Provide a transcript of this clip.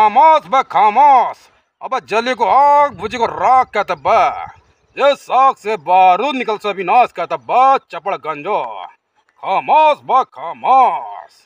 खामोश बा खामोश अब जले को आग बुझे को राख कहता बा ये से बारूद निकल से अविनाश कहता बा चपड़ गंजो खामोश बा खामोश